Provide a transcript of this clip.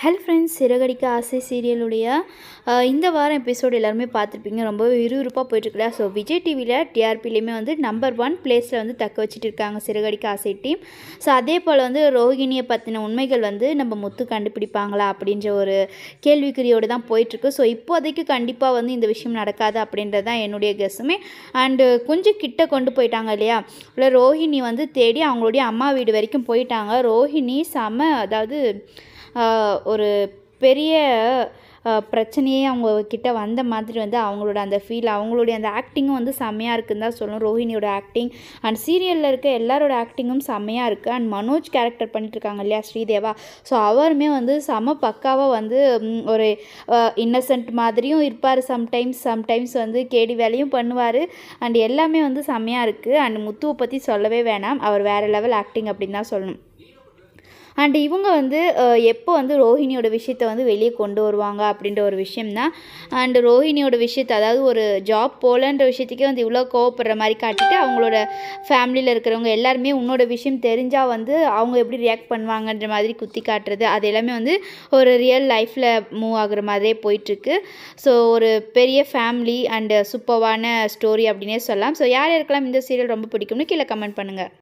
hello friends சிறகடிக்க ஆசை சீரியலுடைய இந்த வாரம் எபிசோடு எல்லாருமே பார்த்துருப்பீங்க ரொம்ப விறுவிறுப்பாக போயிட்டுருக்கல ஸோ விஜய் டிவியில் டிஆர்பிலையுமே வந்து நம்பர் ஒன் பிளேஸில் வந்து தக்க வச்சுட்டு இருக்காங்க சிறகடிக்க ஆசை டீம் ஸோ அதே போல் வந்து ரோஹிணியை பற்றின உண்மைகள் வந்து நம்ம முத்து கண்டுபிடிப்பாங்களா அப்படின்ற ஒரு கேள்விக்குறியோடு தான் போயிட்டுருக்கு ஸோ இப்போதைக்கு கண்டிப்பாக வந்து இந்த விஷயம் நடக்காது அப்படின்றது தான் என்னுடைய கெஸ்ஸுமே அண்டு கொஞ்சம் கிட்ட கொண்டு போயிட்டாங்க இல்லையா இல்லை ரோஹிணி வந்து தேடி அவங்களுடைய அம்மா வீடு வரைக்கும் போயிட்டாங்க ரோஹிணி செம அதாவது ஒரு பெரிய பிரச்சனையே அவங்கக்கிட்ட வந்த மாதிரி வந்து அவங்களோட அந்த ஃபீல் அவங்களுடைய அந்த ஆக்டிங்கும் வந்து செம்மையாக இருக்குன்னு தான் சொல்லணும் ரோஹிணியோட ஆக்டிங் அண்ட் சீரியலில் இருக்க எல்லாரோட ஆக்டிங்கும் செம்மையாக இருக்குது அண்ட் மனோஜ் கேரக்டர் பண்ணிட்டு இருக்காங்க இல்லையா ஸ்ரீதேவா ஸோ அவருமே வந்து செம பக்காவாக வந்து ஒரு இன்னசென்ட் மாதிரியும் இருப்பார் சம்டைம்ஸ் சம்டைம்ஸ் வந்து கேடி வேலையும் பண்ணுவார் அண்ட் எல்லாமே வந்து செம்மையாக இருக்குது அண்ட் முத்துவை பற்றி சொல்லவே வேணாம் அவர் வேறு லெவல் ஆக்டிங் அப்படின்னு தான் சொல்லணும் அண்ட் இவங்க வந்து எப்போ வந்து ரோஹிணியோட விஷயத்த வந்து வெளியே கொண்டு வருவாங்க அப்படின்ற ஒரு விஷயம் தான் அண்ட் ரோஹிணியோட விஷயத்த அதாவது ஒரு ஜாப் போகலன்ற விஷயத்துக்கே வந்து இவ்வளோ கோவப்படுற மாதிரி காட்டிட்டு அவங்களோட ஃபேமிலியில் இருக்கிறவங்க எல்லாருமே உன்னோட விஷயம் தெரிஞ்சால் வந்து அவங்க எப்படி ரியாக்ட் பண்ணுவாங்கன்ற மாதிரி குத்தி காட்டுறது அது எல்லாமே வந்து ஒரு ரியல் லைஃப்பில் மூவ் ஆகுற மாதிரியே போயிட்டுருக்கு ஸோ ஒரு பெரிய ஃபேமிலி அண்டு சூப்பர்வான ஸ்டோரி அப்படின்னே சொல்லலாம் ஸோ யார் யாருக்கெல்லாம் இந்த சீரியல் ரொம்ப பிடிக்கும்னு கீழே கமெண்ட் பண்ணுங்கள்